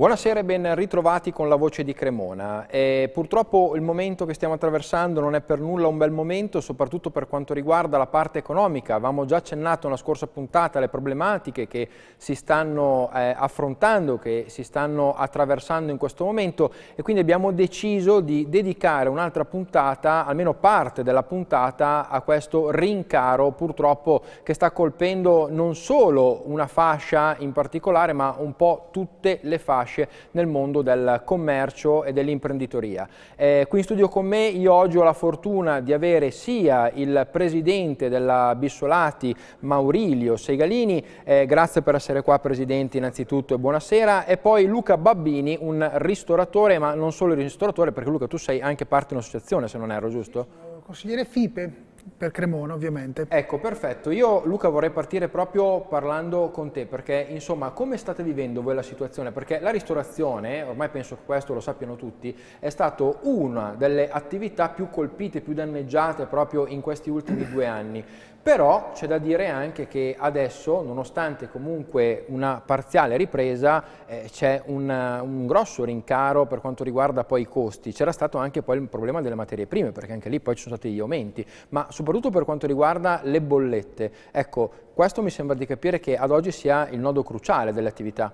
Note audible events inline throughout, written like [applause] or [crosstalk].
Buonasera e ben ritrovati con la voce di Cremona. E purtroppo il momento che stiamo attraversando non è per nulla un bel momento, soprattutto per quanto riguarda la parte economica. Avevamo già accennato nella scorsa puntata alle problematiche che si stanno eh, affrontando, che si stanno attraversando in questo momento e quindi abbiamo deciso di dedicare un'altra puntata, almeno parte della puntata, a questo rincaro purtroppo che sta colpendo non solo una fascia in particolare, ma un po' tutte le fasce fasce nel mondo del commercio e dell'imprenditoria. Eh, qui in studio con me io oggi ho la fortuna di avere sia il presidente della Bissolati, Maurilio Segalini, eh, grazie per essere qua presidente innanzitutto e buonasera, e poi Luca Babbini, un ristoratore, ma non solo il ristoratore perché Luca tu sei anche parte di un'associazione se non erro, giusto? Consigliere FIPE, per Cremona ovviamente. Ecco, perfetto. Io Luca vorrei partire proprio parlando con te perché insomma come state vivendo voi la situazione? Perché la ristorazione, ormai penso che questo lo sappiano tutti, è stata una delle attività più colpite, più danneggiate proprio in questi ultimi due anni. Però c'è da dire anche che adesso, nonostante comunque una parziale ripresa, eh, c'è un, un, grosso rincaro per quanto riguarda poi i costi. C'era stato anche poi il problema delle materie prime, perché anche lì poi ci sono stati gli aumenti, ma soprattutto per quanto riguarda le bollette. Ecco, questo mi sembra di capire che ad oggi sia il nodo cruciale delle attività.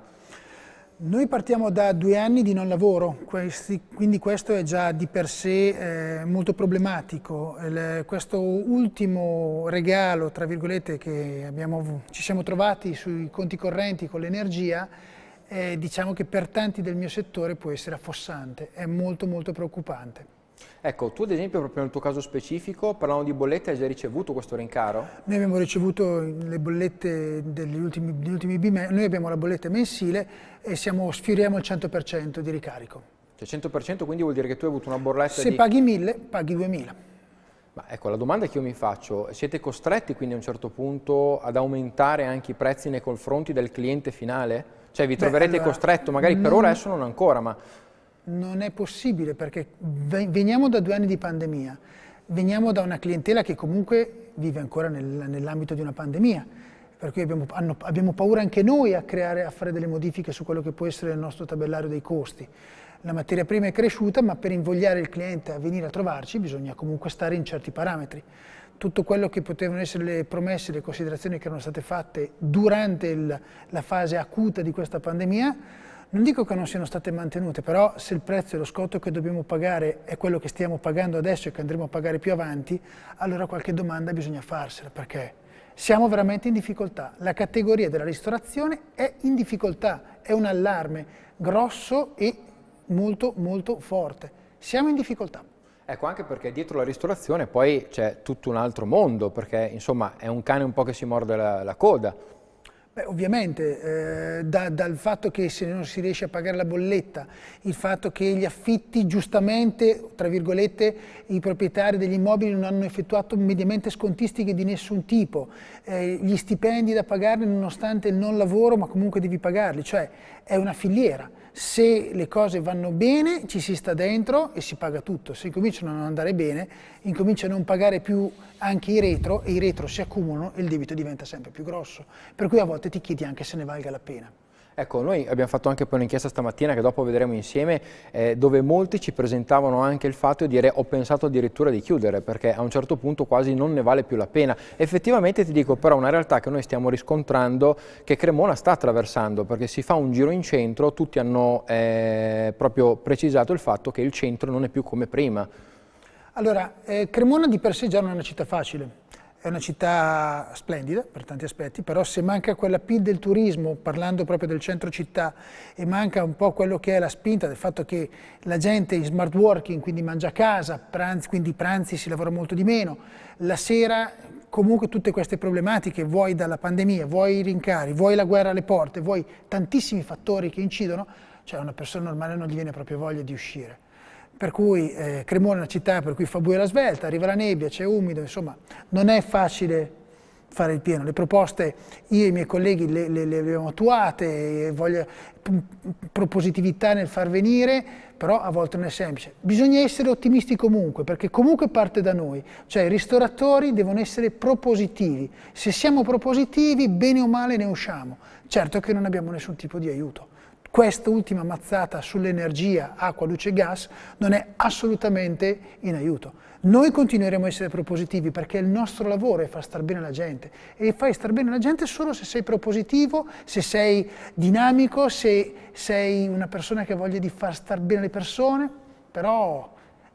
Noi partiamo da due anni di non lavoro, questi, quindi questo è già di per sé eh, molto problematico. Il, questo ultimo regalo, tra virgolette, che abbiamo, ci siamo trovati sui conti correnti con l'energia, eh, diciamo che per tanti del mio settore può essere affossante, è molto molto preoccupante. Ecco, tu ad esempio proprio nel tuo caso specifico, parlando di bollette, hai già ricevuto questo rincaro? Noi abbiamo ricevuto le bollette degli ultimi, degli ultimi bimessi, noi abbiamo la bolletta mensile e siamo, sfioriamo il 100% di ricarico. Cioè 100% quindi vuol dire che tu hai avuto una bolletta Se di... Se paghi 1000, paghi 2000. Ma ecco, la domanda che io mi faccio, siete costretti quindi a un certo punto ad aumentare anche i prezzi nei confronti del cliente finale? Cioè vi troverete Beh, allora, costretto, magari non... per ora adesso non ancora, ma non è possibile perché veniamo da due anni di pandemia, veniamo da una clientela che comunque vive ancora nel, nell'ambito di una pandemia, per cui abbiamo, hanno, abbiamo paura anche noi a, creare, a fare delle modifiche su quello che può essere il nostro tabellario dei costi. La materia prima è cresciuta, ma per invogliare il cliente a venire a trovarci bisogna comunque stare in certi parametri tutto quello che potevano essere le promesse, le considerazioni che erano state fatte durante il, la fase acuta di questa pandemia non dico che non siano state mantenute, però se il prezzo e lo scotto che dobbiamo pagare è quello che stiamo pagando adesso e che andremo a pagare più avanti, allora qualche domanda bisogna farsela, perché siamo veramente in difficoltà. La categoria della ristorazione è in difficoltà, è un allarme grosso e molto molto forte. Siamo in difficoltà. Ecco, anche perché dietro la ristorazione poi c'è tutto un altro mondo, perché insomma è un cane un po' che si morde la, la coda, Beh, ovviamente, eh, da, dal fatto che se non si riesce a pagare la bolletta, il fatto che gli affitti giustamente, tra virgolette, i proprietari degli immobili non hanno effettuato mediamente scontistiche di nessun tipo, eh, gli stipendi da pagare nonostante il non lavoro, ma comunque devi pagarli, cioè è una filiera. Se le cose vanno bene ci si sta dentro e si paga tutto, se cominciano a non andare bene incomincia a non pagare più anche i retro e i retro si accumulano e il debito diventa sempre più grosso, per cui a volte ti chiedi anche se ne valga la pena. Ecco, noi abbiamo fatto anche poi un'inchiesta stamattina che dopo vedremo insieme, eh, dove molti ci presentavano anche il fatto di dire ho pensato addirittura di chiudere, perché a un certo punto quasi non ne vale più la pena. Effettivamente ti dico però una realtà che noi stiamo riscontrando, che Cremona sta attraversando, perché si fa un giro in centro, tutti hanno eh, proprio precisato il fatto che il centro non è più come prima. Allora, eh, Cremona di per sé già non è una città facile, è una città splendida per tanti aspetti, però se manca quella P del turismo, parlando proprio del centro città, e manca un po' quello che è la spinta del fatto che la gente in smart working, quindi mangia a casa, pranzi, quindi pranzi si lavora molto di meno, la sera comunque tutte queste problematiche, vuoi dalla pandemia, vuoi i rincari, vuoi la guerra alle porte, vuoi tantissimi fattori che incidono, cioè a una persona normale non gli viene proprio voglia di uscire per cui eh, Cremona è una città per cui fa buio la svelta, arriva la nebbia, c'è umido, insomma non è facile fare il pieno. Le proposte io e i miei colleghi le, le, le abbiamo attuate, voglio, propositività nel far venire, però a volte non è semplice. Bisogna essere ottimisti comunque, perché comunque parte da noi, cioè i ristoratori devono essere propositivi. Se siamo propositivi, bene o male ne usciamo. Certo che non abbiamo nessun tipo di aiuto questa ultima mazzata sull'energia, acqua, luce e gas non è assolutamente in aiuto. Noi continueremo a essere propositivi perché il nostro lavoro è far star bene la gente e fai star bene la gente solo se sei propositivo, se sei dinamico, se sei una persona che ha voglia di far star bene le persone, però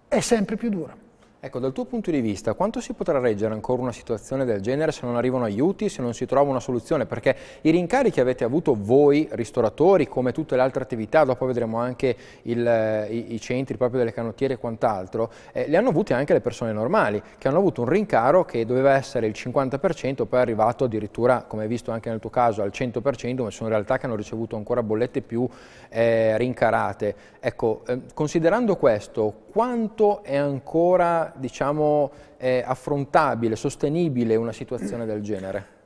è sempre più dura. Ecco, dal tuo punto di vista, quanto si potrà reggere ancora una situazione del genere se non arrivano aiuti, se non si trova una soluzione? Perché i rincari che avete avuto voi, ristoratori, come tutte le altre attività, dopo vedremo anche il, eh, i, i, centri proprio delle canottiere e quant'altro, eh, li hanno avuti anche le persone normali, che hanno avuto un rincaro che doveva essere il 50%, poi è arrivato addirittura, come hai visto anche nel tuo caso, al 100%, ma sono realtà che hanno ricevuto ancora bollette più eh, rincarate. Ecco, eh, considerando questo, quanto è ancora diciamo, eh, affrontabile, sostenibile una situazione del genere?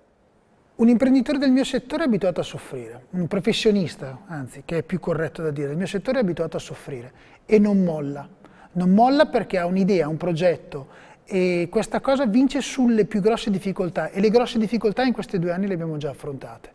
Un imprenditore del mio settore è abituato a soffrire, un professionista, anzi, che è più corretto da dire, il mio settore è abituato a soffrire e non molla. Non molla perché ha un'idea, un progetto e questa cosa vince sulle più grosse difficoltà e le grosse difficoltà in questi due anni le abbiamo già affrontate.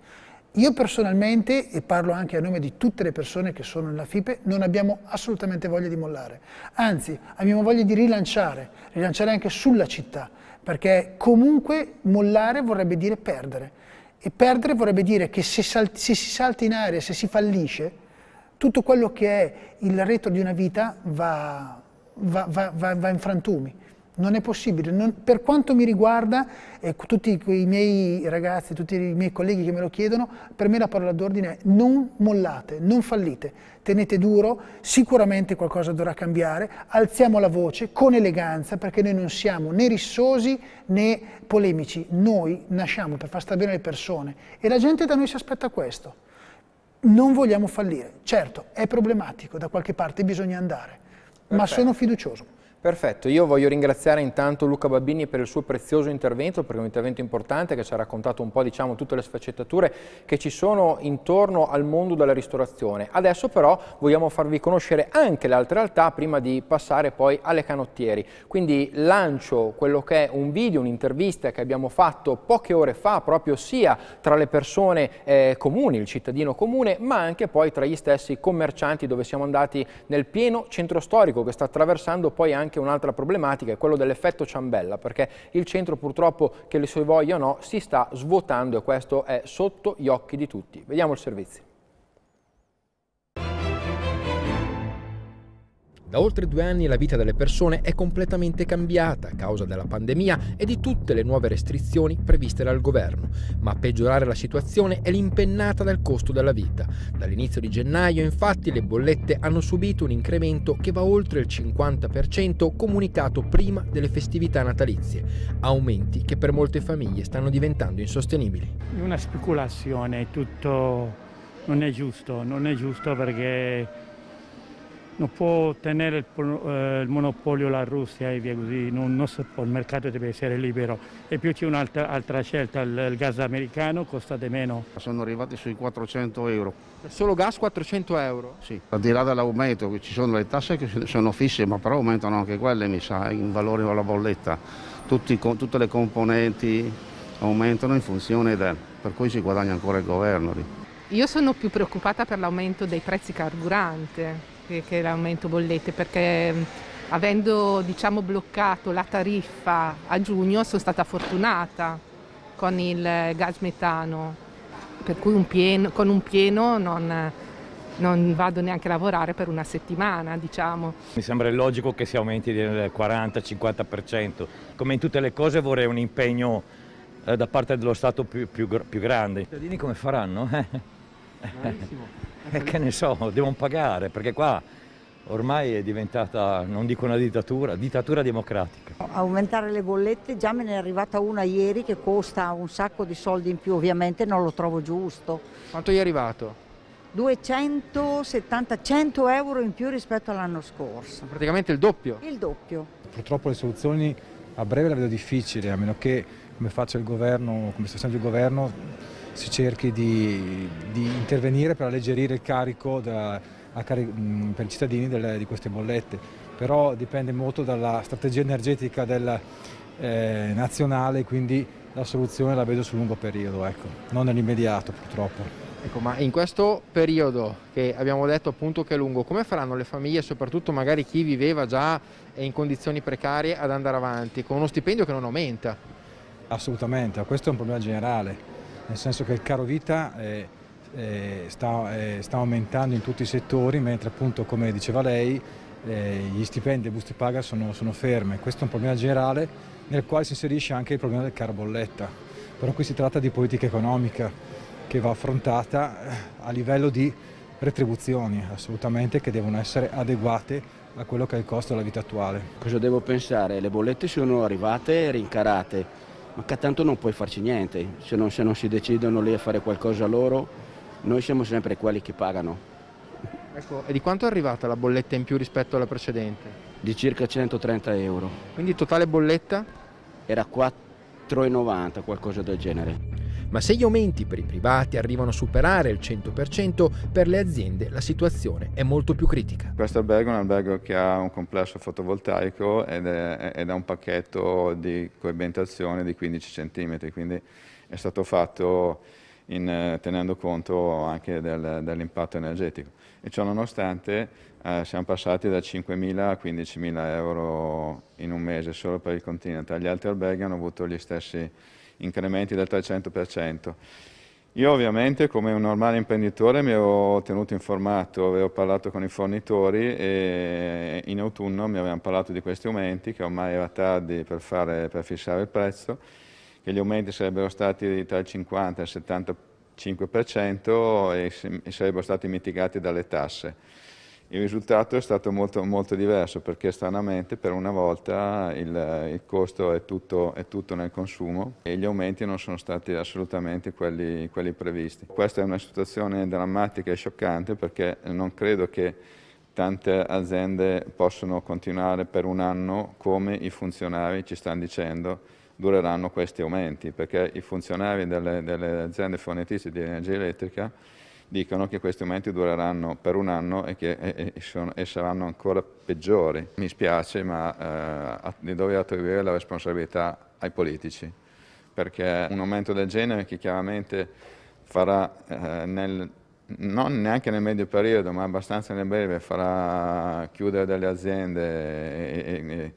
Io personalmente, e parlo anche a nome di tutte le persone che sono nella FIPE, non abbiamo assolutamente voglia di mollare, anzi abbiamo voglia di rilanciare, rilanciare anche sulla città, perché comunque mollare vorrebbe dire perdere e perdere vorrebbe dire che se, se si salta in aria, se si fallisce, tutto quello che è il retro di una vita va, va, va, va in frantumi. Non è possibile. Non, per quanto mi riguarda, eh, tutti i miei ragazzi, tutti i miei colleghi che me lo chiedono, per me la parola d'ordine è non mollate, non fallite, tenete duro, sicuramente qualcosa dovrà cambiare, alziamo la voce con eleganza perché noi non siamo né rissosi né polemici, noi nasciamo per far stare bene le persone e la gente da noi si aspetta questo. Non vogliamo fallire, certo è problematico, da qualche parte bisogna andare, Perfetto. ma sono fiducioso. Perfetto, io voglio ringraziare intanto Luca Babbini per il suo prezioso intervento, perché è un intervento importante che ci ha raccontato un po' diciamo, tutte le sfaccettature che ci sono intorno al mondo della ristorazione. Adesso però vogliamo farvi conoscere anche le altre realtà prima di passare poi alle canottieri. Quindi lancio quello che è un video, un'intervista che abbiamo fatto poche ore fa proprio sia tra le persone eh, comuni, il cittadino comune, ma anche poi tra gli stessi commercianti dove siamo andati nel pieno centro storico che sta attraversando poi anche anche un'altra problematica, è quello dell'effetto ciambella, perché il centro purtroppo che le sue voglia o no si sta svuotando e questo è sotto gli occhi di tutti. Vediamo il servizio. Da oltre due anni la vita delle persone è completamente cambiata a causa della pandemia e di tutte le nuove restrizioni previste dal governo, ma a peggiorare la situazione è l'impennata del costo della vita. Dall'inizio di gennaio infatti le bollette hanno subito un incremento che va oltre il 50% comunicato prima delle festività natalizie, aumenti che per molte famiglie stanno diventando insostenibili. Una speculazione, tutto non è giusto, non è giusto perché non può tenere il, eh, il, monopolio la Russia e via così, non, non so, il mercato deve essere libero. E più c'è un'altra scelta, il, il, gas americano costa di meno. Sono arrivati sui 400 euro. Solo gas 400 euro? Sì, al di là dell'aumento, ci sono le tasse che [laughs] sono fisse, ma però aumentano anche quelle, mi sa, in valore alla bolletta. Tutti, con, tutte le componenti aumentano in funzione del, per cui si guadagna ancora il governo Io sono più preoccupata per l'aumento dei prezzi carburante che, che l'aumento bollette perché mm, avendo diciamo, bloccato la tariffa a giugno sono stata fortunata con il gas metano, per cui un pieno, con un pieno non, non, vado neanche a lavorare per una settimana. Diciamo. Mi sembra logico che si aumenti del 40-50%, come in tutte le cose vorrei un impegno eh, da parte dello Stato più, più, più grande. I cittadini come faranno? Bravissimo. [laughs] E eh, che ne so, devono pagare perché qua ormai è diventata, non dico una dittatura, dittatura democratica. Aumentare le bollette, già me ne è arrivata una ieri che costa un sacco di soldi in più, ovviamente non lo trovo giusto. Quanto gli è arrivato? 270 100 euro in più rispetto all'anno scorso. Praticamente il doppio? Il doppio. Purtroppo le soluzioni a breve le vedo difficili, a meno che come faccia il governo, come sta facendo il governo, si cerchi di, di intervenire per alleggerire il carico da, car per i cittadini delle, di queste bollette, però dipende molto dalla strategia energetica del, eh, nazionale, quindi la soluzione la vedo sul lungo periodo, ecco, non nell'immediato purtroppo. Ecco, ma in questo periodo che abbiamo detto appunto che è lungo, come faranno le famiglie, soprattutto magari chi viveva già in condizioni precarie, ad andare avanti con uno stipendio che non aumenta? Assolutamente, questo è un problema generale nel senso che il caro vita eh, eh, sta, eh, sta, aumentando in tutti i settori, mentre appunto come diceva lei eh, gli stipendi e le buste paga sono, sono, ferme. Questo è un problema generale nel quale si inserisce anche il problema del caro bolletta, però qui si tratta di politica economica che va affrontata eh, a livello di retribuzioni assolutamente che devono essere adeguate a quello che è il costo della vita attuale. Cosa devo pensare? Le bollette sono arrivate e rincarate ma che tanto non puoi farci niente, se non, se non si decidono lì a fare qualcosa loro, noi siamo sempre quelli che pagano. Ecco, e di quanto è arrivata la bolletta in più rispetto alla precedente? Di circa 130 euro. Quindi totale bolletta? Era 4,90, qualcosa del genere ma se gli aumenti per i privati arrivano a superare il 100%, per le aziende la situazione è molto più critica. Questo albergo è un albergo che ha un complesso fotovoltaico ed, è, ed ha un pacchetto di coibentazione di 15 cm, quindi è stato fatto in, tenendo conto anche del, dell'impatto energetico. E ciò nonostante eh, siamo passati da 5.000 a 15.000 euro in un mese solo per il Continental. Gli altri alberghi hanno avuto gli stessi incrementi del 300%. Io ovviamente come un normale imprenditore mi ero tenuto informato, avevo parlato con i fornitori e in autunno mi avevano parlato di questi aumenti che ormai era tardi per, fare, per fissare il prezzo, che gli aumenti sarebbero stati tra il 50 e il 75% e sarebbero stati mitigati dalle tasse il risultato è stato molto, molto diverso perché stranamente per una volta il, il costo è tutto, è tutto, nel consumo e gli aumenti non sono stati assolutamente quelli, quelli previsti. Questa è una situazione drammatica e scioccante perché non credo che tante aziende possano continuare per un anno come i funzionari ci stanno dicendo dureranno questi aumenti perché i funzionari delle, delle aziende fornitrici di energia elettrica dicono che questi aumenti dureranno per un anno e che e, e sono, e saranno ancora peggiori. Mi spiace, ma eh, ne doveva attribuire la responsabilità ai politici, perché un aumento del genere che chiaramente farà eh, nel, non neanche nel medio periodo, ma abbastanza nel breve, farà chiudere delle aziende e, e,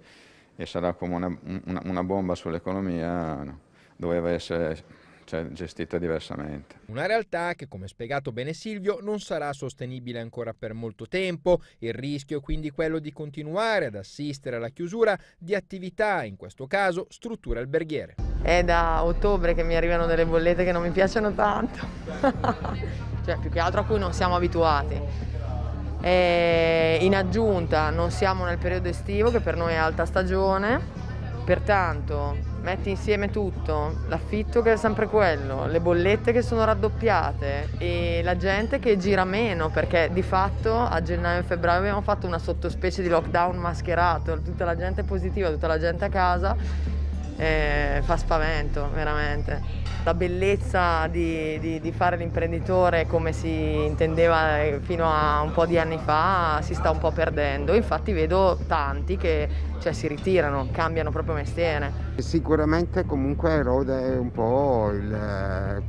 e sarà come una, una, una bomba sull'economia, no. doveva essere cioè gestita diversamente. Una realtà che, come spiegato bene Silvio, non sarà sostenibile ancora per molto tempo. Il rischio è quindi quello di continuare ad assistere alla chiusura di attività, in questo caso strutture alberghiere. È da ottobre che mi arrivano delle bollette che non mi piacciono tanto, [laughs] cioè più che altro a cui non siamo abituati. E in aggiunta non siamo nel periodo estivo che per noi è alta stagione, pertanto metti insieme tutto, l'affitto che è sempre quello, le bollette che sono raddoppiate e la gente che gira meno perché di fatto a gennaio e febbraio abbiamo fatto una sottospecie di lockdown mascherato, tutta la gente positiva, tutta la gente a casa eh, fa spavento veramente. La bellezza di, di, di fare l'imprenditore come si intendeva eh, fino a un po' di anni fa si sta un po' perdendo, infatti vedo tanti che cioè, si ritirano, cambiano proprio mestiere. Sicuramente comunque erode un po' il,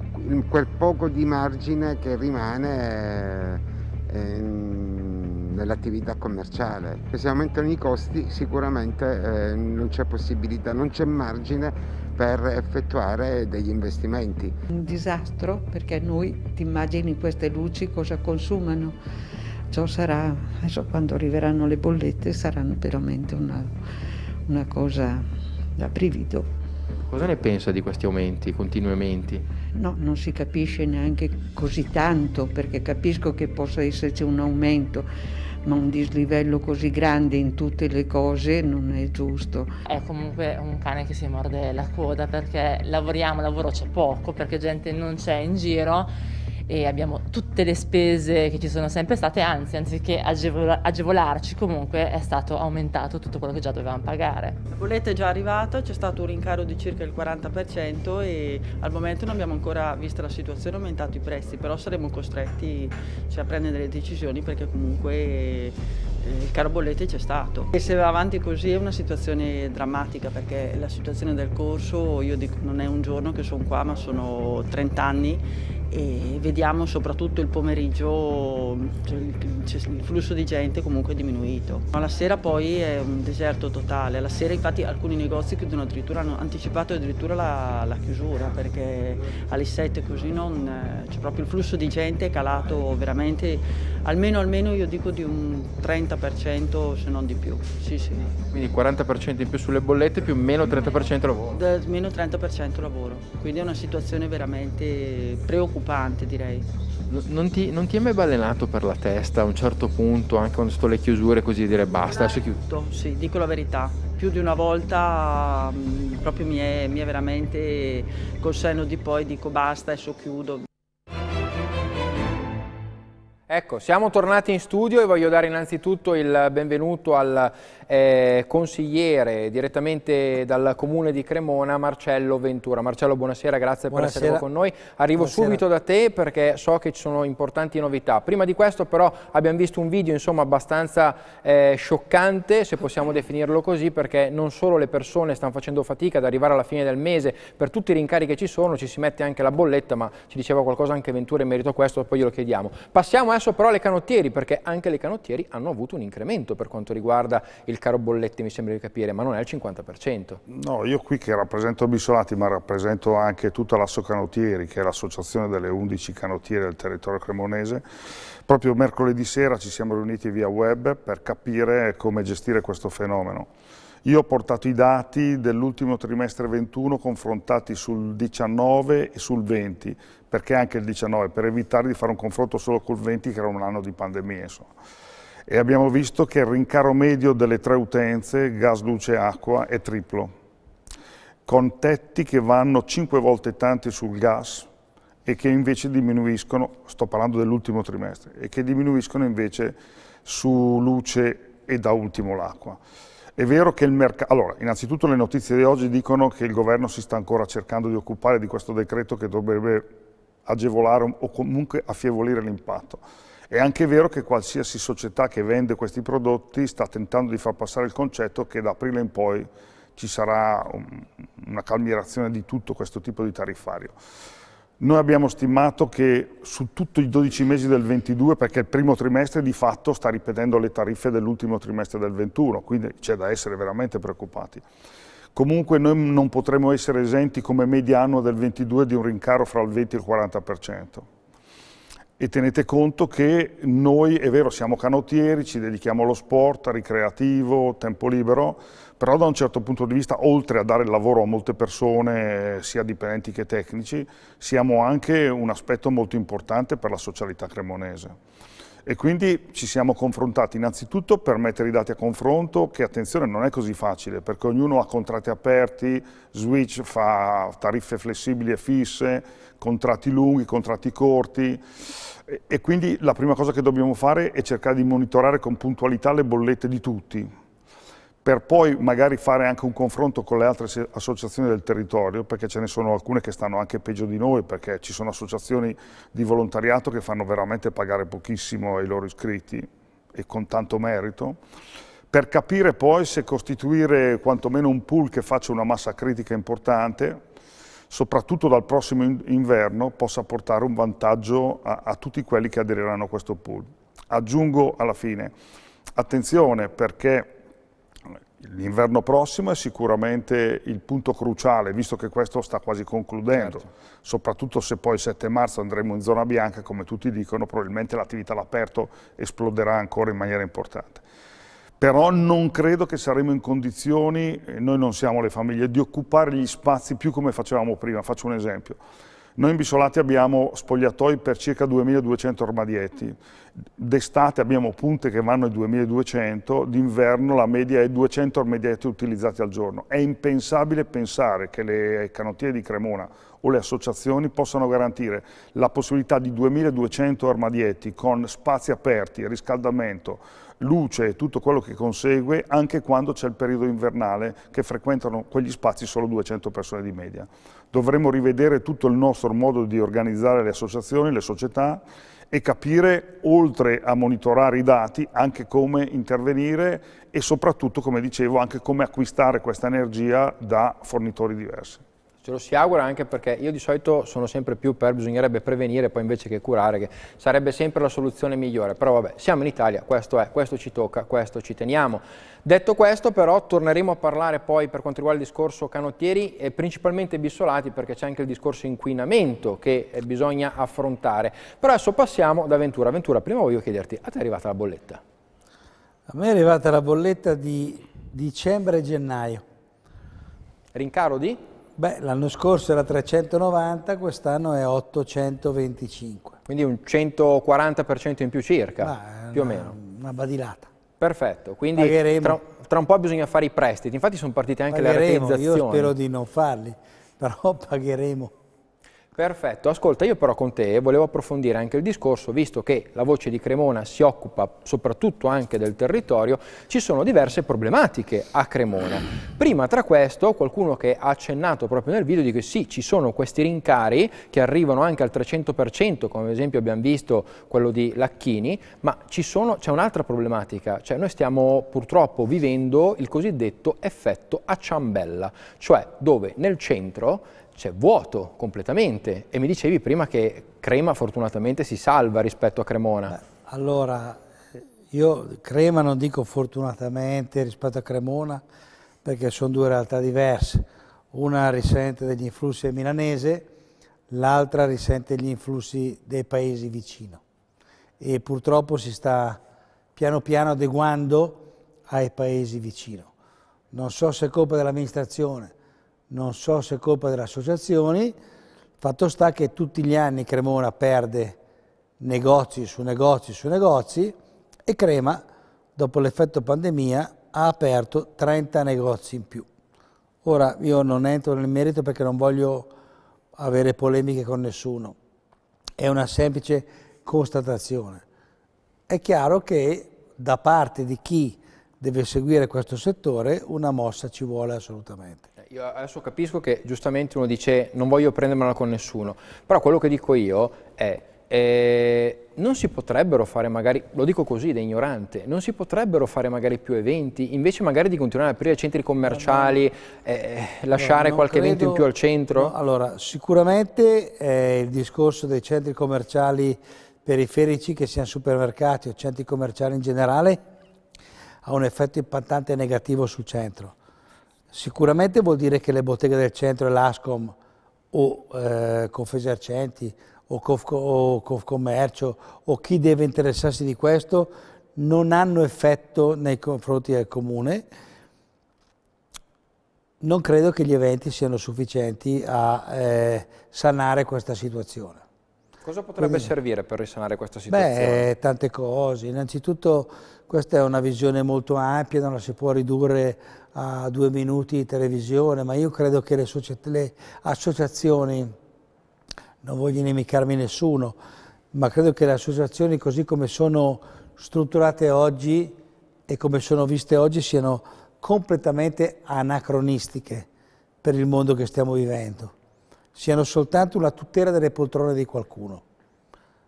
quel poco di margine che rimane. Eh, in nell'attività commerciale. Se aumentano i costi sicuramente eh, non c'è possibilità, non c'è margine per effettuare degli investimenti. Un disastro perché noi ti immagini queste luci cosa consumano. Ciò sarà, adesso quando arriveranno le bollette, saranno veramente una, una cosa da brivido. Cosa ne pensa di questi aumenti, continui aumenti? No, non si capisce neanche così tanto, perché capisco che possa esserci un aumento, ma un dislivello così grande in tutte le cose non è giusto. È comunque un cane che si morde la coda perché lavoriamo, lavoro c'è poco, perché gente non c'è in giro e abbiamo tutte le spese che ci sono sempre state, anzi, anziché agevola- agevolarci, comunque è stato aumentato tutto quello che già dovevamo pagare. La bolletta è già arrivata, c'è stato un rincaro di circa il 40% e al momento non abbiamo ancora, vista la situazione, aumentato i prezzi, però saremo costretti cioè, a prendere delle decisioni perché comunque eh, il caro bollette c'è stato. E se va avanti così è una situazione drammatica perché la situazione del corso, io dico, non è un giorno che sono qua ma sono 30 anni e vediamo soprattutto il pomeriggio cioè, cioè il, flusso di gente comunque è diminuito. La sera poi è un deserto totale, la sera infatti alcuni negozi chiudono addirittura, hanno anticipato addirittura la, la chiusura perché alle 7 così non, eh, cioè proprio il flusso di gente è calato veramente almeno, almeno io dico di un 30% se non di più. Sì, sì. Quindi 40% in più sulle bollette più meno 30% lavoro. Da, meno 30% lavoro, quindi è una situazione veramente preoccupante direi. non, ti, non ti, è mai balenato per la testa a un certo punto, anche quando sto le chiusure, così dire basta? Adesso chiudo. Sì, dico la verità. Più di una volta mh, mm, proprio mi è, mi è veramente col senno di poi dico basta, adesso chiudo. Ecco, siamo tornati in studio e voglio dare innanzitutto il benvenuto al eh, consigliere direttamente dal comune di Cremona, Marcello Ventura. Marcello, buonasera, grazie buonasera. per essere con noi. Arrivo buonasera. subito da te perché so che ci sono importanti novità. Prima di questo però abbiamo visto un video insomma, abbastanza eh, scioccante, se possiamo definirlo così, perché non solo le persone stanno facendo fatica ad arrivare alla fine del mese, per tutti i rincarichi che ci sono ci si mette anche la bolletta, ma ci diceva qualcosa anche Ventura in merito a questo, poi glielo chiediamo. Passiamo adesso però alle canottieri, perché anche le canottieri hanno avuto un incremento per quanto riguarda il caro bollette mi sembra di capire, ma non è il 50%. No, io qui che rappresento Bissolati, ma rappresento anche tutta l'Asso Canottieri, che è l'associazione delle 11 canottiere del territorio cremonese, proprio mercoledì sera ci siamo riuniti via web per capire come gestire questo fenomeno. Io ho portato i dati dell'ultimo trimestre 21 confrontati sul 19 e sul 20, perché anche il 19, per evitare di fare un confronto solo col 20 che era un anno di pandemia. Insomma e abbiamo visto che il rincaro medio delle tre utenze, gas, luce e acqua, è triplo, con tetti che vanno cinque volte tanti sul gas e che invece diminuiscono, sto parlando dell'ultimo trimestre, e che diminuiscono invece su luce e da ultimo l'acqua. È vero che il mercato... Allora, innanzitutto le notizie di oggi dicono che il governo si sta ancora cercando di occupare di questo decreto che dovrebbe agevolare o comunque affievolire l'impatto è anche vero che qualsiasi società che vende questi prodotti sta tentando di far passare il concetto che da aprile in poi ci sarà una calmierazione di tutto questo tipo di tariffario. Noi abbiamo stimato che su tutti i 12 mesi del 22, perché il primo trimestre di fatto sta ripetendo le tariffe dell'ultimo trimestre del 21, quindi c'è da essere veramente preoccupati. Comunque noi non potremo essere esenti come media annua del 22 di un rincaro fra il 20 e il 40% e tenete conto che noi, è vero, siamo canottieri, ci dedichiamo allo sport, ricreativo, tempo libero, però da un certo punto di vista, oltre a dare lavoro a molte persone, sia dipendenti che tecnici, siamo anche un aspetto molto importante per la socialità cremonese e quindi ci siamo confrontati innanzitutto per mettere i dati a confronto che attenzione non è così facile perché ognuno ha contratti aperti, Switch fa tariffe flessibili e fisse, contratti lunghi, contratti corti e, e quindi la prima cosa che dobbiamo fare è cercare di monitorare con puntualità le bollette di tutti, per poi magari fare anche un confronto con le altre associazioni del territorio, perché ce ne sono alcune che stanno anche peggio di noi, perché ci sono associazioni di volontariato che fanno veramente pagare pochissimo ai loro iscritti e con tanto merito, per capire poi se costituire quantomeno un pool che faccia una massa critica importante, soprattutto dal prossimo inverno, possa portare un vantaggio a, a tutti quelli che aderiranno a questo pool. Aggiungo alla fine, attenzione perché L'inverno prossimo è sicuramente il punto cruciale, visto che questo sta quasi concludendo, certo. soprattutto se poi il 7 marzo andremo in zona bianca, come tutti dicono, probabilmente l'attività all'aperto esploderà ancora in maniera importante però non credo che saremo in condizioni, eh, noi non siamo le famiglie, di occupare gli spazi più come facevamo prima. Faccio un esempio. Noi in Bisolati abbiamo spogliatoi per circa 2200 armadietti, d'estate abbiamo punte che vanno ai 2200, d'inverno la media è 200 armadietti utilizzati al giorno. È impensabile pensare che le canottiere di Cremona o le associazioni possano garantire la possibilità di 2200 armadietti con spazi aperti, riscaldamento, luce e tutto quello che consegue anche quando c'è il periodo invernale che frequentano quegli spazi solo 200 persone di media. Dovremmo rivedere tutto il nostro modo di organizzare le associazioni, le società e capire, oltre a monitorare i dati, anche come intervenire e soprattutto, come dicevo, anche come acquistare questa energia da fornitori diversi. Ce lo si augura anche perché io di solito sono sempre più per bisognerebbe prevenire poi invece che curare, che sarebbe sempre la soluzione migliore. Però vabbè, siamo in Italia, questo è, questo ci tocca, questo ci teniamo. Detto questo però torneremo a parlare poi per quanto riguarda il discorso canottieri e principalmente bissolati perché c'è anche il discorso inquinamento che eh, bisogna affrontare. Però adesso passiamo da Ventura. Ventura, prima voglio chiederti, a te è arrivata la bolletta? A me è arrivata la bolletta di dicembre gennaio. Rincaro di? Beh, l'anno scorso era 390, quest'anno è 825. Quindi un 140% in più circa, Ma, più una, o meno. Una badilata. Perfetto, quindi tra, tra, un po' bisogna fare i prestiti, infatti sono partite anche pagheremo, le realizzazioni. Io spero di non farli, [laughs] però pagheremo. Perfetto, ascolta, io però con te volevo approfondire anche il discorso, visto che la voce di Cremona si occupa soprattutto anche del territorio, ci sono diverse problematiche a Cremona. Prima tra questo, qualcuno che ha accennato proprio nel video, dice sì, ci sono questi rincari che arrivano anche al 300%, come ad esempio abbiamo visto quello di Lacchini, ma c'è un'altra problematica, cioè noi stiamo purtroppo vivendo il cosiddetto effetto a ciambella, cioè dove nel centro cioè, vuoto completamente. E mi dicevi prima che Crema fortunatamente si salva rispetto a Cremona. Beh, allora, eh, io Crema non dico fortunatamente rispetto a Cremona, perché sono due realtà diverse. Una risente degli influssi del milanese, l'altra risente degli influssi dei paesi vicino. E purtroppo si sta piano piano adeguando ai paesi vicino. Non so se è colpa dell'amministrazione, non so se è colpa delle associazioni, fatto sta che tutti gli anni Cremona perde negozi su negozi su negozi e Crema, dopo l'effetto pandemia, ha aperto 30 negozi in più. Ora io non entro nel merito perché non voglio avere polemiche con nessuno, è una semplice constatazione. È chiaro che da parte di chi deve seguire questo settore una mossa ci vuole assolutamente. Io adesso capisco che giustamente uno dice non voglio prendermela con nessuno, però quello che dico io è eh, non si potrebbero fare magari, lo dico così da ignorante, non si potrebbero fare magari più eventi, invece magari di continuare ad aprire centri commerciali, eh, eh, lasciare no, qualche credo, evento in più al centro? No, allora, sicuramente eh, il discorso dei centri commerciali periferici, che siano supermercati o centri commerciali in generale, ha un effetto impattante negativo sul centro Sicuramente vuol dire che le botteghe del centro e l'ASCOM o eh, Confesercenti o, Conf, o Confcommercio o chi deve interessarsi di questo non hanno effetto nei confronti del comune. Non credo che gli eventi siano sufficienti a eh, sanare questa situazione. Cosa potrebbe Quindi, servire per risanare questa situazione? Beh, eh, tante cose. Innanzitutto questa è una visione molto ampia, non la si può ridurre a due minuti di televisione, ma io credo che le, le associazioni, non voglio inimicarmi nessuno, ma credo che le associazioni così come sono strutturate oggi e come sono viste oggi siano completamente anacronistiche per il mondo che stiamo vivendo, siano soltanto una tutela delle poltrone di qualcuno.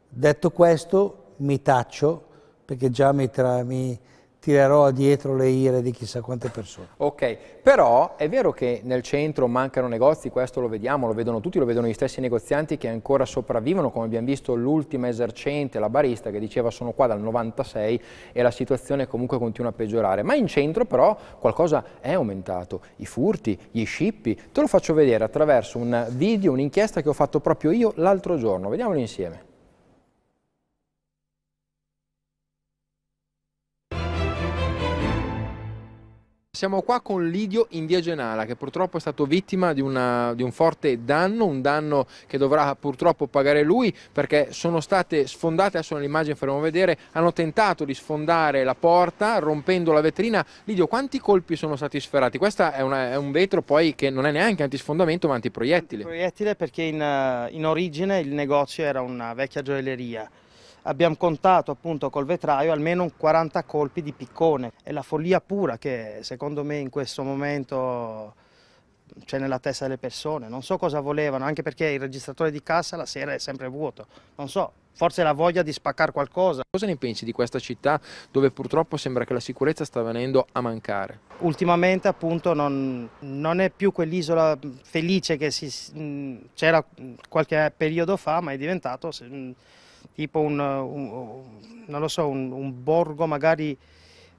Detto questo, mi taccio perché già mi, tra, mi tirerò dietro le ire di chissà quante persone. Ok, però è vero che nel centro mancano negozi, questo lo vediamo, lo vedono tutti, lo vedono gli stessi negozianti che ancora sopravvivono, come abbiamo visto l'ultima esercente, la barista, che diceva sono qua dal 96 e la situazione comunque continua a peggiorare. Ma in centro però qualcosa è aumentato, i furti, gli scippi, te lo faccio vedere attraverso un video, un'inchiesta che ho fatto proprio io l'altro giorno, vediamolo insieme. Siamo qua con Lidio in via Genala che purtroppo è stato vittima di, una, di, un forte danno, un danno che dovrà purtroppo pagare lui perché sono state sfondate, adesso nell'immagine faremo vedere, hanno tentato di sfondare la porta rompendo la vetrina. Lidio quanti colpi sono stati sferrati? Questo è, è, un vetro poi che non è neanche antisfondamento ma antiproiettile. Antiproiettile perché in, eh, in origine il negozio era una vecchia gioielleria abbiamo contato appunto col vetraio almeno 40 colpi di piccone. È la follia pura che secondo me in questo momento c'è nella testa delle persone. Non so cosa volevano, anche perché il registratore di cassa la sera è sempre vuoto. Non so, forse la voglia di spaccare qualcosa. Cosa ne pensi di questa città dove purtroppo sembra che la sicurezza sta venendo a mancare? Ultimamente appunto non, non è più quell'isola felice che c'era qualche periodo fa, ma è diventato... Se, tipo un, un, so, un, un borgo magari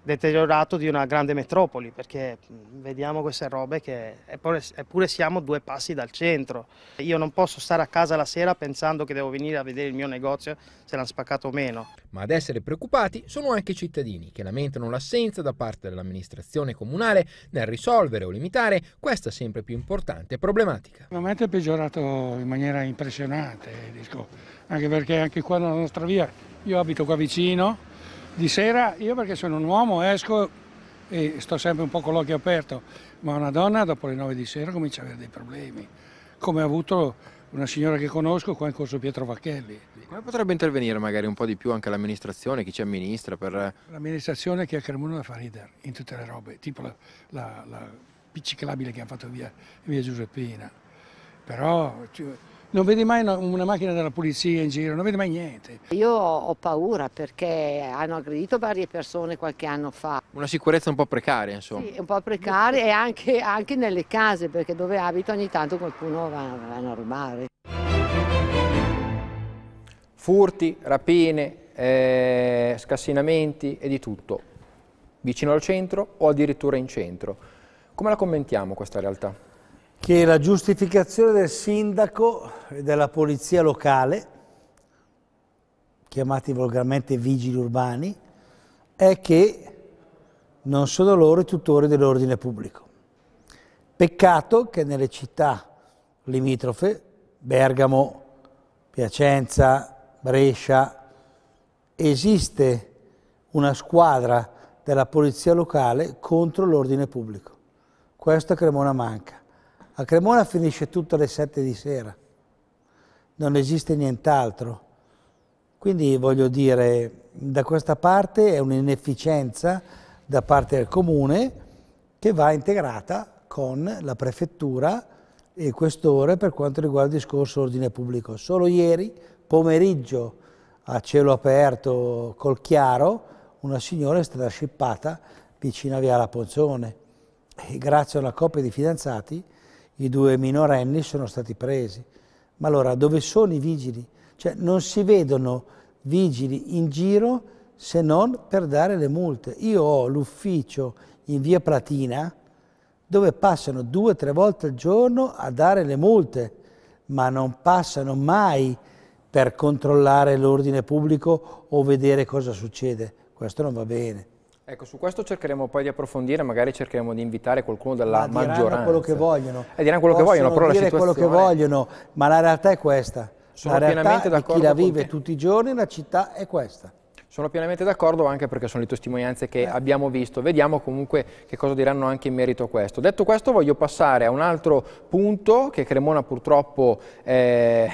deteriorato di una grande metropoli, perché vediamo queste robe che eppure, eppure, siamo due passi dal centro. Io non posso stare a casa la sera pensando che devo venire a vedere il mio negozio se l'hanno spaccato o meno. Ma ad essere preoccupati sono anche i cittadini che lamentano l'assenza da parte dell'amministrazione comunale nel risolvere o limitare questa sempre più importante problematica. Il momento è peggiorato in maniera impressionante, dico. anche perché anche qua nella nostra via, io abito qua vicino, di sera io perché sono un uomo esco e sto sempre un po' con l'occhio aperto, ma una donna dopo le 9 di sera comincia ad avere dei problemi, come ha avuto una signora che conosco qua in corso Pietro Vacchelli. Come potrebbe intervenire magari un po' di più anche l'amministrazione, chi ci amministra? Per... L'amministrazione che a Cremona da fare leader in tutte le robe, tipo la, la, la che ha fatto via, via Giuseppina. Però cioè, non vedi mai una, macchina della polizia in giro, non vedi mai niente. Io ho paura perché hanno aggredito varie persone qualche anno fa. Una sicurezza un po' precaria insomma. Sì, un po' precaria e anche, anche nelle case perché dove abito ogni tanto qualcuno va, va a rubare. Furti, rapine, eh, scassinamenti e di tutto. Vicino al centro o addirittura in centro. Come la commentiamo questa realtà? che la giustificazione del sindaco e della polizia locale, chiamati volgarmente vigili urbani, è che non sono loro i tutori dell'ordine pubblico. Peccato che nelle città limitrofe, Bergamo, Piacenza, Brescia, esiste una squadra della polizia locale contro l'ordine pubblico. Questo a Cremona manca. A Cremona finisce tutto alle 7 di sera, non esiste nient'altro. Quindi voglio dire, da questa parte è un'inefficienza da parte del comune che va integrata con la prefettura e il questore per quanto riguarda il discorso ordine pubblico. Solo ieri pomeriggio a cielo aperto col chiaro una signora è stata scippata vicino a Viala Ponzone e grazie a una coppia di fidanzati i due minorenni sono stati presi. Ma allora dove sono i vigili? Cioè non si vedono vigili in giro se non per dare le multe. Io ho l'ufficio in via Platina dove passano due o tre volte al giorno a dare le multe, ma non passano mai per controllare l'ordine pubblico o vedere cosa succede. Questo non va bene. Ecco, su questo cercheremo poi di approfondire, magari cercheremo di invitare qualcuno della ma maggioranza. quello che vogliono. Eh, diranno quello Possono che vogliono, però la situazione... quello che vogliono, ma la realtà è questa. Sono la realtà di chi la vive tutti i giorni, la città è questa. Sono pienamente d'accordo anche perché sono le testimonianze che eh. abbiamo visto. Vediamo comunque che cosa diranno anche in merito a questo. Detto questo voglio passare a un altro punto che Cremona purtroppo... Eh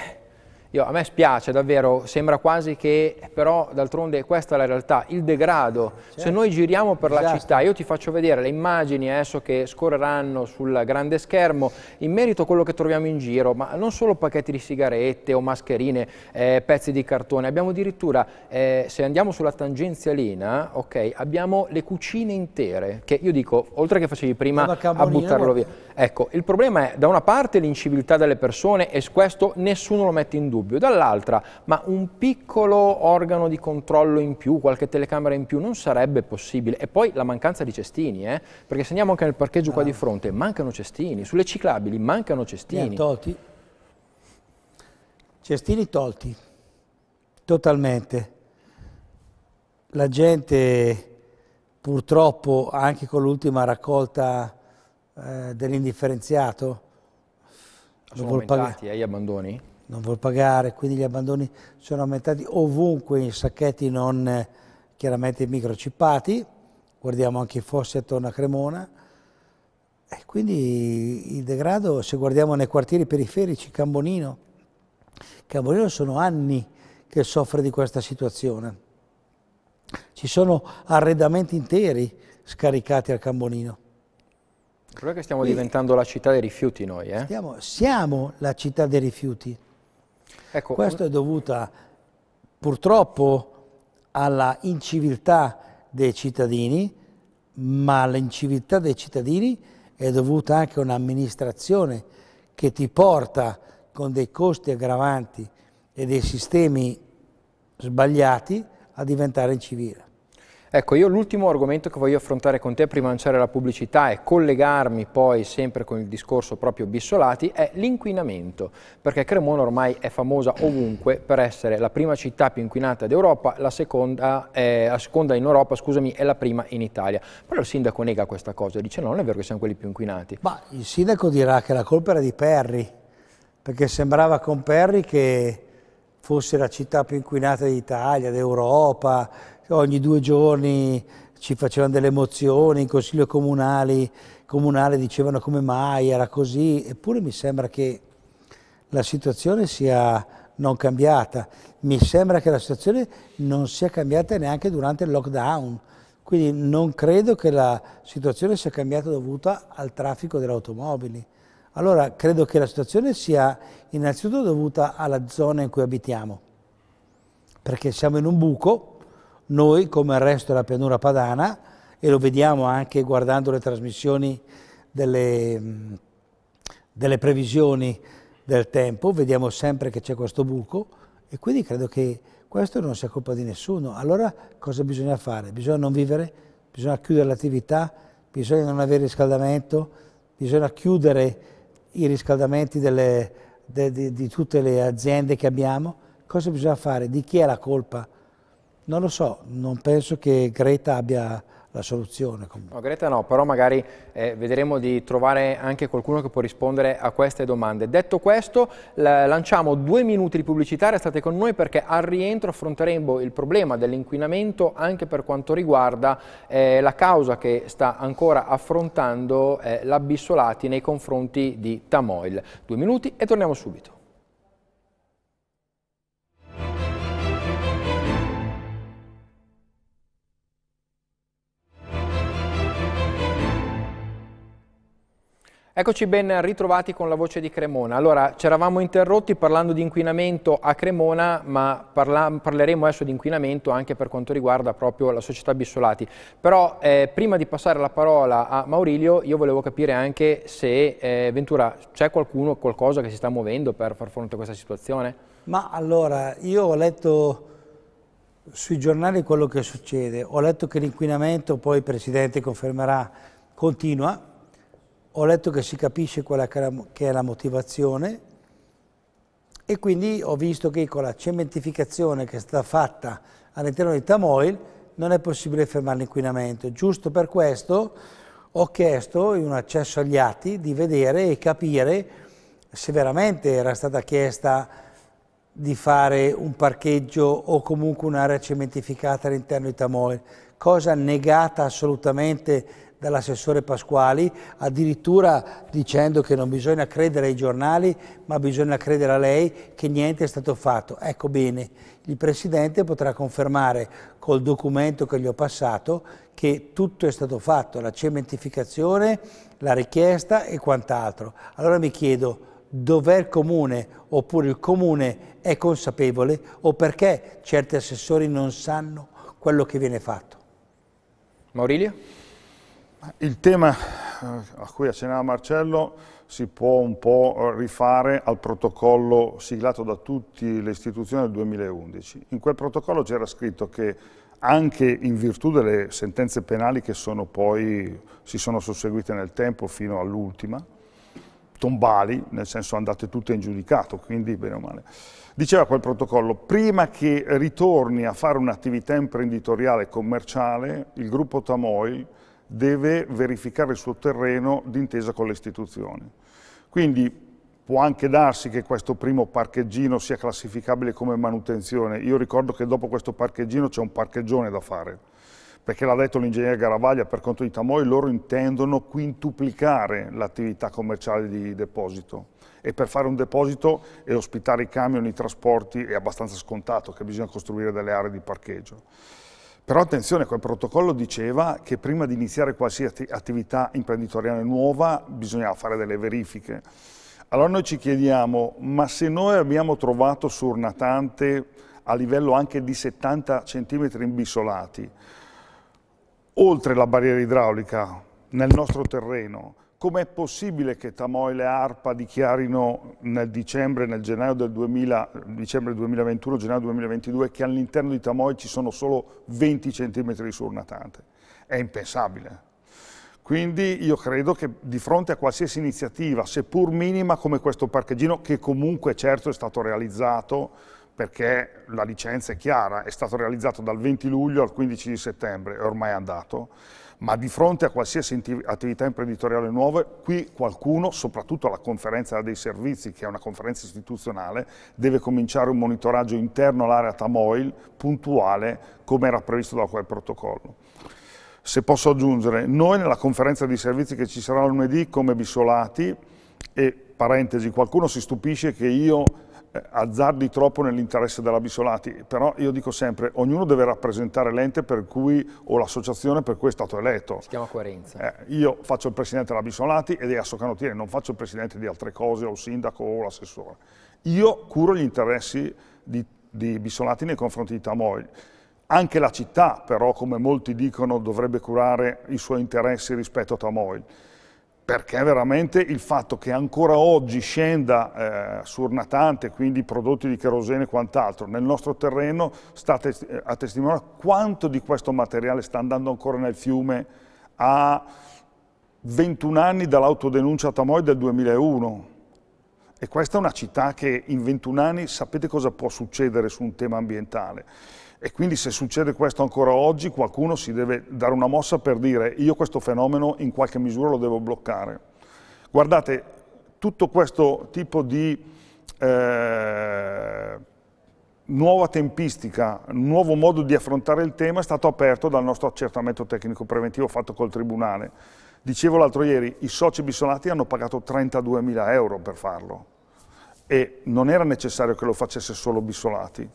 io, a me spiace davvero, sembra quasi che, però d'altronde questa è la realtà, il degrado. Certo. Se noi giriamo per esatto. la città, io ti faccio vedere le immagini adesso che scorreranno sul grande schermo in merito a quello che troviamo in giro, ma non solo pacchetti di sigarette o mascherine, eh, pezzi di cartone, abbiamo addirittura, eh, se andiamo sulla tangenzialina, ok, abbiamo le cucine intere, che io dico, oltre che facevi prima a buttarlo via. Ecco, il problema è da una parte l'inciviltà delle persone e questo nessuno lo mette in dubbio dubbio, dall'altra, ma un piccolo organo di controllo in più, qualche telecamera in più, non sarebbe possibile. E poi la mancanza di cestini, eh? perché se andiamo anche nel parcheggio ah. qua di fronte, mancano cestini, sulle ciclabili mancano cestini. Tolti. Cestini tolti, totalmente. La gente purtroppo anche con l'ultima raccolta eh, dell'indifferenziato... Sono aumentati eh, gli abbandoni? non vuol pagare, quindi gli abbandoni sono aumentati ovunque in sacchetti non eh, chiaramente microcippati, guardiamo anche i fossi attorno a Cremona, e quindi il degrado, se guardiamo nei quartieri periferici, Cambonino, Cambonino sono anni che soffre di questa situazione. Ci sono arredamenti interi scaricati al Cambonino. Il è che stiamo diventando la città dei rifiuti noi, eh? Stiamo, siamo la città dei rifiuti. Ecco, Questo è dovuto purtroppo alla inciviltà dei cittadini, ma l'inciviltà dei cittadini è dovuta anche a un'amministrazione che ti porta con dei costi aggravanti e dei sistemi sbagliati a diventare incivile. Ecco, io l'ultimo argomento che voglio affrontare con te prima di lanciare la pubblicità e collegarmi poi sempre con il discorso proprio Bissolati è l'inquinamento, perché Cremona ormai è famosa ovunque per essere la prima città più inquinata d'Europa, la, seconda, eh, la seconda in Europa, scusami, è la prima in Italia. Però il sindaco nega questa cosa, dice no, non è vero che siamo quelli più inquinati. Ma il sindaco dirà che la colpa era di Perri, perché sembrava con Perri che fosse la città più inquinata d'Italia, d'Europa, ogni due giorni ci facevano delle emozioni, in consiglio comunale dicevano come mai era così, eppure mi sembra che la situazione sia non cambiata, mi sembra che la situazione non sia cambiata neanche durante il lockdown, quindi non credo che la situazione sia cambiata dovuta al traffico delle automobili. Allora credo che la situazione sia innanzitutto dovuta alla zona in cui abitiamo, perché siamo in un buco noi come il resto della pianura padana e lo vediamo anche guardando le trasmissioni delle, delle previsioni del tempo, vediamo sempre che c'è questo buco e quindi credo che questo non sia colpa di nessuno. Allora cosa bisogna fare? Bisogna non vivere, bisogna chiudere l'attività, bisogna non avere riscaldamento, bisogna chiudere i riscaldamenti delle, de, de, di tutte le aziende che abbiamo. Cosa bisogna fare? Di chi è la colpa? Non lo so, non penso che Greta abbia la soluzione. No, Greta no, però magari eh, vedremo di trovare anche qualcuno che può rispondere a queste domande. Detto questo, la, lanciamo due minuti di pubblicità, restate con noi perché al rientro affronteremo il problema dell'inquinamento anche per quanto riguarda eh, la causa che sta ancora affrontando eh, la nei confronti di Tamoil. Due minuti e torniamo subito. Eccoci ben ritrovati con la voce di Cremona. Allora, ci eravamo interrotti parlando di inquinamento a Cremona, ma parla parleremo adesso di inquinamento anche per quanto riguarda proprio la società Bissolati. Però eh, prima di passare la parola a Maurilio, io volevo capire anche se, eh, Ventura, c'è qualcuno, qualcosa che si sta muovendo per far fronte a questa situazione? Ma allora, io ho letto sui giornali quello che succede. Ho letto che l'inquinamento, poi il Presidente confermerà, continua ho letto che si capisce quella che è la motivazione e quindi ho visto che con la cementificazione che è stata fatta all'interno di Tamoil non è possibile fermare l'inquinamento. Giusto per questo ho chiesto in un accesso agli atti di vedere e capire se veramente era stata chiesta di fare un parcheggio o comunque un'area cementificata all'interno di Tamoil, cosa negata assolutamente dall'assessore Pasquali, addirittura dicendo che non bisogna credere ai giornali, ma bisogna credere a lei che niente è stato fatto. Ecco bene, il Presidente potrà confermare col documento che gli ho passato che tutto è stato fatto, la cementificazione, la richiesta e quant'altro. Allora mi chiedo, dov'è il Comune? Oppure il Comune è consapevole? O perché certi assessori non sanno quello che viene fatto? Maurilio? Il tema eh, a cui accennava Marcello si può un po' rifare al protocollo siglato da tutte le istituzioni del 2011. In quel protocollo c'era scritto che anche in virtù delle sentenze penali che sono poi, si sono susseguite nel tempo fino all'ultima, tombali, nel senso andate tutte in giudicato, quindi bene o male. Diceva quel protocollo, prima che ritorni a fare un'attività imprenditoriale e commerciale, il gruppo Tamoil deve verificare il suo terreno d'intesa con le istituzioni. Quindi può anche darsi che questo primo parcheggino sia classificabile come manutenzione. Io ricordo che dopo questo parcheggino c'è un parcheggione da fare, perché l'ha detto l'ingegnere Garavaglia, per conto di Tamoi loro intendono quintuplicare l'attività commerciale di deposito e per fare un deposito e ospitare i camion, i trasporti è abbastanza scontato che bisogna costruire delle aree di parcheggio. Però attenzione, quel protocollo diceva che prima di iniziare qualsiasi attività imprenditoriale nuova bisognava fare delle verifiche. Allora noi ci chiediamo, ma se noi abbiamo trovato surnatante a livello anche di 70 cm imbisolati, oltre la barriera idraulica nel nostro terreno, Com'è possibile che Tamoil e ARPA dichiarino nel dicembre, nel gennaio del 2000, dicembre 2021, gennaio 2022, che all'interno di Tamoil ci sono solo 20 cm di surnatante? È impensabile. Quindi io credo che di fronte a qualsiasi iniziativa, seppur minima come questo parcheggino, che comunque certo è stato realizzato, perché la licenza è chiara, è stato realizzato dal 20 luglio al 15 settembre, è ormai andato, ma di fronte a qualsiasi attività imprenditoriale nuova, qui qualcuno, soprattutto alla conferenza dei servizi, che è una conferenza istituzionale, deve cominciare un monitoraggio interno all'area Tamoil, puntuale, come era previsto da quel protocollo. Se posso aggiungere, noi nella conferenza dei servizi che ci sarà lunedì come Bisolati, e parentesi, qualcuno si stupisce che io eh, azzardi troppo nell'interesse della Bisolati, però io dico sempre, ognuno deve rappresentare l'ente per cui, o l'associazione per cui è stato eletto. Si chiama coerenza. Eh, io faccio il presidente della Bisolati ed è a Assocanottieri, non faccio il presidente di altre cose, o il sindaco o l'assessore. Io curo gli interessi di, di Bisolati nei confronti di Tamoy. Anche la città, però, come molti dicono, dovrebbe curare i suoi interessi rispetto a Tamoy perché veramente il fatto che ancora oggi scenda eh, natante, quindi prodotti di kerosene e quant'altro, nel nostro terreno sta eh, a testimoniare quanto di questo materiale sta andando ancora nel fiume a 21 anni dall'autodenuncia a Tamoy del 2001. E questa è una città che in 21 anni sapete cosa può succedere su un tema ambientale. E quindi se succede questo ancora oggi, qualcuno si deve dare una mossa per dire io questo fenomeno in qualche misura lo devo bloccare. Guardate, tutto questo tipo di eh, nuova tempistica, nuovo modo di affrontare il tema è stato aperto dal nostro accertamento tecnico preventivo fatto col Tribunale. Dicevo l'altro ieri, i soci bisonati hanno pagato 32.000 euro per farlo e non era necessario che lo facesse solo Bissolati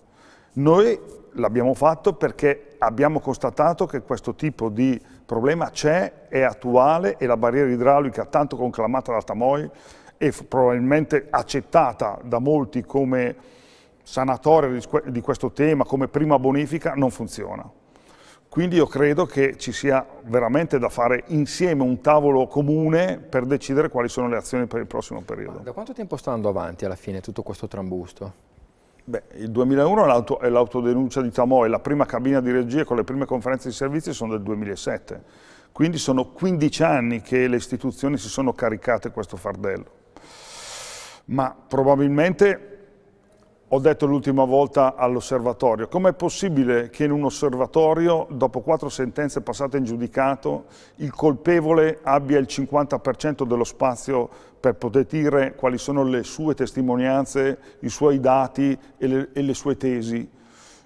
noi l'abbiamo fatto perché abbiamo constatato che questo tipo di problema c'è, è attuale e la barriera idraulica tanto conclamata da Tamoi e probabilmente accettata da molti come sanatoria di questo tema, come prima bonifica, non funziona. Quindi io credo che ci sia veramente da fare insieme un tavolo comune per decidere quali sono le azioni per il prossimo periodo. Ma da quanto tempo sta andando avanti alla fine tutto questo trambusto? Beh, il 2001 è l'autodenuncia di Tamò e la prima cabina di regia con le prime conferenze di servizi sono del 2007. Quindi sono 15 anni che le istituzioni si sono caricate questo fardello. Ma probabilmente ho detto l'ultima volta all'osservatorio, com'è possibile che in un osservatorio, dopo quattro sentenze passate in giudicato, il colpevole abbia il 50% dello spazio per poter dire quali sono le sue testimonianze, i suoi dati e le, e le sue tesi.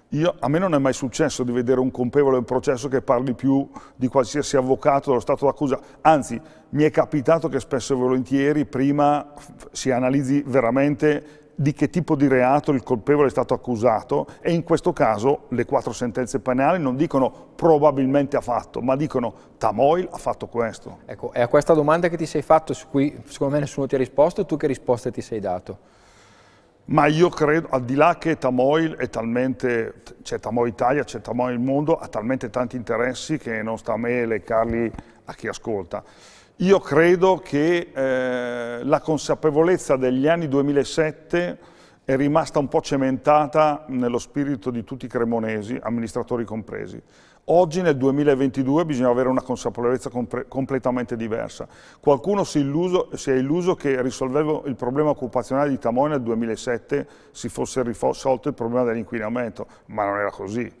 Io, a me non è mai successo di vedere un colpevole in processo che parli più di qualsiasi avvocato dello stato d'accusa, anzi mi è capitato che spesso e volentieri prima si analizzi veramente di che tipo di reato il colpevole è stato accusato e in questo caso le quattro sentenze penali non dicono probabilmente ha fatto, ma dicono Tamoil ha fatto questo. Ecco, è a questa domanda che ti sei fatto, su cui secondo me nessuno ti ha risposto, tu che risposte ti sei dato? Ma io credo, al di là che Tamoil è talmente, c'è Tamoil Italia, c'è Tamoil il mondo, ha talmente tanti interessi che non sta a me leccarli a chi ascolta. Io credo che eh, la consapevolezza degli anni 2007 è rimasta un po' cementata nello spirito di tutti i cremonesi, amministratori compresi. Oggi nel 2022 bisogna avere una consapevolezza completamente diversa. Qualcuno si, illuso, si, è illuso che risolvevo il problema occupazionale di Tamoia nel 2007 si fosse risolto il problema dell'inquinamento, ma non era così.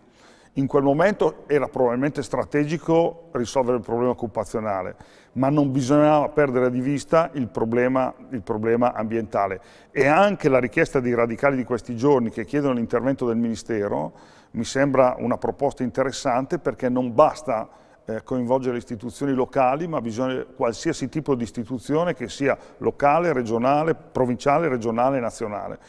In quel momento era probabilmente strategico risolvere il problema occupazionale, ma non bisognava perdere di vista il problema, il problema ambientale. E anche la richiesta dei radicali di questi giorni che chiedono l'intervento del Ministero mi sembra una proposta interessante perché non basta eh, coinvolgere le istituzioni locali, ma bisogna qualsiasi tipo di istituzione che sia locale, regionale, provinciale, regionale e nazionale.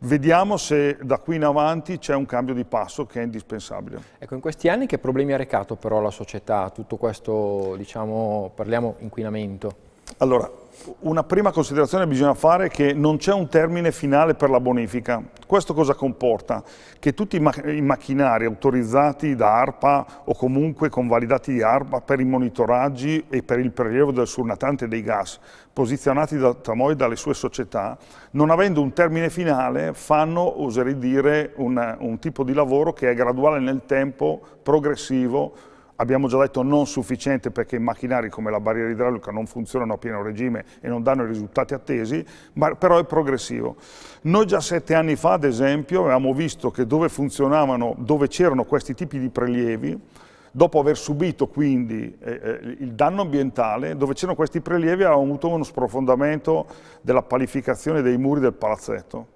Vediamo se da qui in avanti c'è un cambio di passo che è indispensabile. Ecco, in questi anni che problemi ha recato però la società tutto questo, diciamo, parliamo inquinamento? Allora, una prima considerazione che bisogna fare è che non c'è un termine finale per la bonifica. Questo cosa comporta? Che tutti i macchinari autorizzati da ARPA o comunque convalidati da ARPA per i monitoraggi e per il prelievo del surnatante dei gas posizionati da Tamoy e dalle sue società, non avendo un termine finale fanno, oserei dire, un, un tipo di lavoro che è graduale nel tempo, progressivo, abbiamo già detto non sufficiente perché i macchinari come la barriera idraulica non funzionano a pieno regime e non danno i risultati attesi, ma però è progressivo. Noi già sette anni fa, ad esempio, avevamo visto che dove funzionavano, dove c'erano questi tipi di prelievi, dopo aver subito quindi eh, eh il danno ambientale, dove c'erano questi prelievi avevamo avuto uno sprofondamento della palificazione dei muri del palazzetto.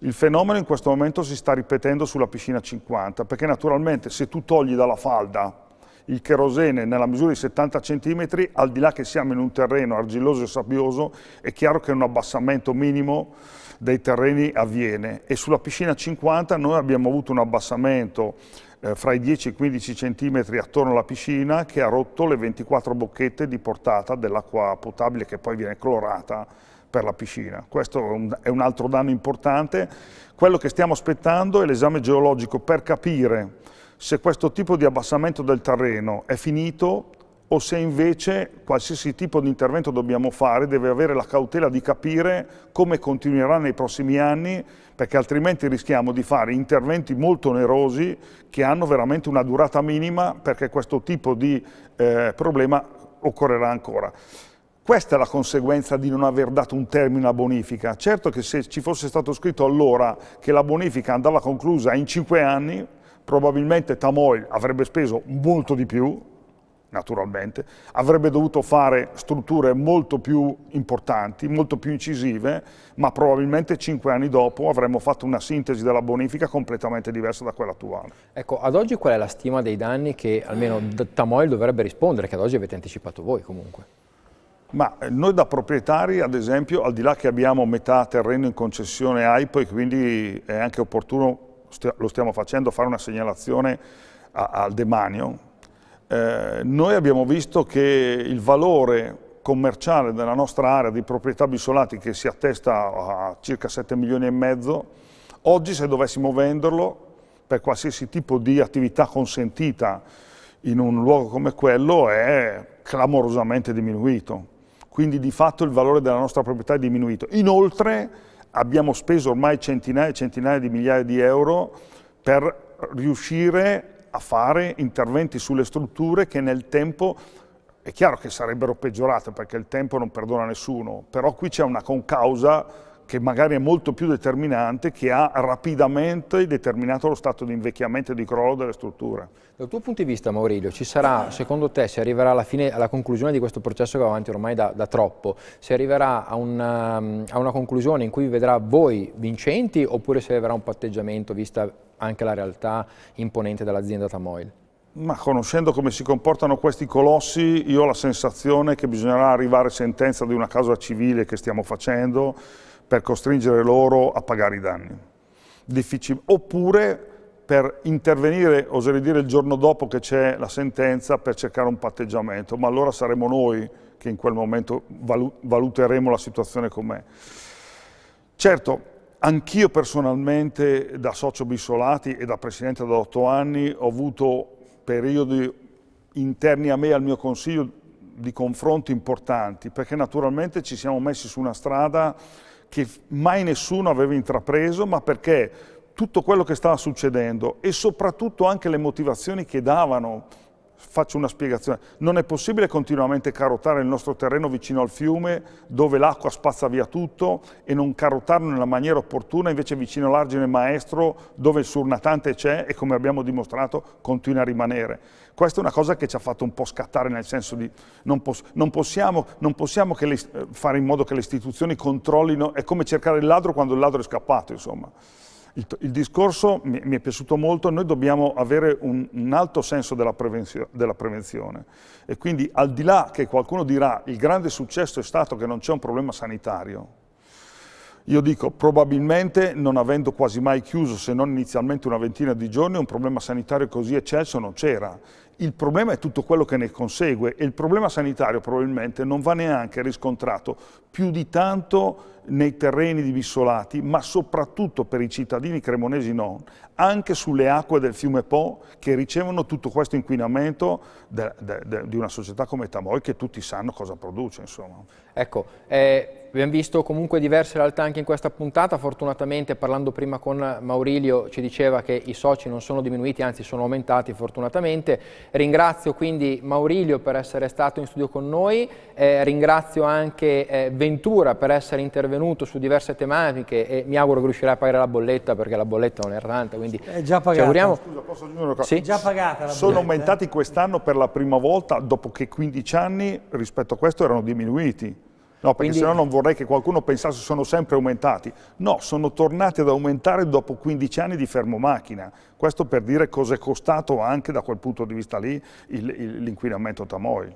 Il fenomeno in questo momento si sta ripetendo sulla piscina 50, perché naturalmente se tu togli dalla falda il cherosene nella misura di 70 cm, al di là che siamo in un terreno argilloso e sabbioso, è chiaro che un abbassamento minimo dei terreni avviene e sulla piscina 50 noi abbiamo avuto un abbassamento eh, fra i 10 e i 15 cm attorno alla piscina che ha rotto le 24 bocchette di portata dell'acqua potabile che poi viene clorata per la piscina. Questo è un, è un altro danno importante. Quello che stiamo aspettando è l'esame geologico per capire se questo tipo di abbassamento del terreno è finito o se invece qualsiasi tipo di intervento dobbiamo fare deve avere la cautela di capire come continuerà nei prossimi anni perché altrimenti rischiamo di fare interventi molto onerosi che hanno veramente una durata minima perché questo tipo di eh, problema occorrerà ancora. Questa è la conseguenza di non aver dato un termine a bonifica. Certo che se ci fosse stato scritto allora che la bonifica andava conclusa in cinque anni, probabilmente Tamoil avrebbe speso molto di più, naturalmente, avrebbe dovuto fare strutture molto più importanti, molto più incisive, ma probabilmente cinque anni dopo avremmo fatto una sintesi della bonifica completamente diversa da quella attuale. Ecco, ad oggi qual è la stima dei danni che almeno Tamoil dovrebbe rispondere, che ad oggi avete anticipato voi comunque? Ma eh, noi da proprietari, ad esempio, al di là che abbiamo metà terreno in concessione AIPO e quindi è anche opportuno lo stiamo facendo, fare una segnalazione al demanio, eh, noi abbiamo visto che il valore commerciale della nostra area di proprietà bisolati che si attesta a circa 7 milioni e mezzo, oggi se dovessimo venderlo per qualsiasi tipo di attività consentita in un luogo come quello è clamorosamente diminuito. Quindi di fatto il valore della nostra proprietà è diminuito. Inoltre abbiamo speso ormai centinaia e centinaia di migliaia di euro per riuscire a fare interventi sulle strutture che nel tempo è chiaro che sarebbero peggiorate perché il tempo non perdona nessuno, però qui c'è una concausa che magari è molto più determinante, che ha rapidamente determinato lo stato di invecchiamento e di crollo delle strutture. Dal tuo punto di vista, Maurilio, ci sarà, secondo te, si arriverà alla, fine, alla conclusione di questo processo che va avanti ormai da, da troppo, si arriverà a una, um, a una conclusione in cui vi vedrà voi vincenti oppure si arriverà a un patteggiamento vista anche la realtà imponente dell'azienda Tamoil? Ma conoscendo come si comportano questi colossi, io ho la sensazione che bisognerà arrivare a sentenza di una causa civile che stiamo facendo, per costringere loro a pagare i danni. Difficil oppure per intervenire, oserei dire, il giorno dopo che c'è la sentenza per cercare un patteggiamento, ma allora saremo noi che in quel momento valuteremo la situazione com'è. Certo, anch'io personalmente da socio Bissolati e da presidente da otto anni ho avuto periodi interni a me e al mio consiglio di confronti importanti, perché naturalmente ci siamo messi su una strada che mai nessuno aveva intrapreso, ma perché tutto quello che stava succedendo e soprattutto anche le motivazioni che davano faccio una spiegazione, non è possibile continuamente carotare il nostro terreno vicino al fiume dove l'acqua spazza via tutto e non carotarlo nella maniera opportuna invece vicino all'argine maestro dove il surnatante c'è e come abbiamo dimostrato continua a rimanere. Questa è una cosa che ci ha fatto un po' scattare nel senso di non, pos non possiamo, non possiamo le, fare in modo che le istituzioni controllino, è come cercare il ladro quando il ladro è scappato insomma il, il discorso mi, mi, è piaciuto molto, noi dobbiamo avere un, un alto senso della, prevenzio, della, prevenzione e quindi al di là che qualcuno dirà il grande successo è stato che non c'è un problema sanitario, io dico probabilmente, non avendo quasi mai chiuso, se non inizialmente una ventina di giorni, un problema sanitario così eccesso non c'era. Il problema è tutto quello che ne consegue e il problema sanitario probabilmente non va neanche riscontrato più di tanto nei terreni di Bissolati, ma soprattutto per i cittadini cremonesi non, anche sulle acque del fiume Po che ricevono tutto questo inquinamento di una società come Tamoi che tutti sanno cosa produce. Insomma. Ecco, eh Abbiamo visto comunque diverse realtà anche in questa puntata, fortunatamente parlando prima con Maurilio ci diceva che i soci non sono diminuiti, anzi sono aumentati fortunatamente. Ringrazio quindi Maurilio per essere stato in studio con noi, eh, ringrazio anche eh, Ventura per essere intervenuto su diverse tematiche e mi auguro che riuscirà a pagare la bolletta perché la bolletta non è errante, quindi è già pagata. ci auguriamo. Scusa, posso aggiungere una cosa? Sì? Già pagata sono bolletta. Sono eh? aumentati quest'anno per la prima volta dopo che 15 anni rispetto a questo erano diminuiti. No, perché Quindi... se non vorrei che qualcuno pensasse sono sempre aumentati. No, sono tornati ad aumentare dopo 15 anni di fermo macchina. Questo per dire cosa è costato anche da quel punto di vista lì l'inquinamento Tamoil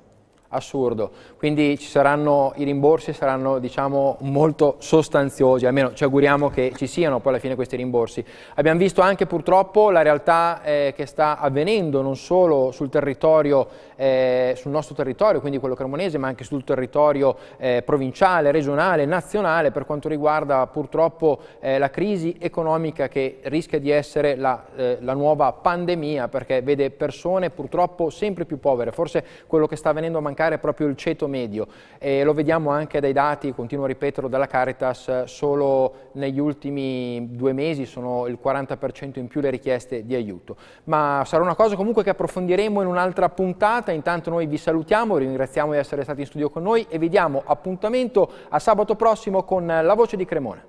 assurdo. Quindi ci saranno, i rimborsi saranno diciamo, molto sostanziosi, almeno ci auguriamo che ci siano poi alla fine questi rimborsi. Abbiamo visto anche purtroppo la realtà eh, che sta avvenendo non solo sul territorio, eh, sul nostro territorio, quindi quello cremonese, ma anche sul territorio eh, provinciale, regionale, nazionale per quanto riguarda purtroppo eh, la crisi economica che rischia di essere la, eh, la nuova pandemia perché vede persone purtroppo sempre più povere, forse quello che sta avvenendo a mancare attaccare proprio il ceto medio e lo vediamo anche dai dati, continuo a ripeterlo, dalla Caritas, solo negli ultimi due mesi sono il 40% in più le richieste di aiuto. Ma sarà una cosa comunque che approfondiremo in un'altra puntata, intanto noi vi salutiamo, vi ringraziamo di essere stati in studio con noi e vi diamo appuntamento a sabato prossimo con La Voce di Cremona.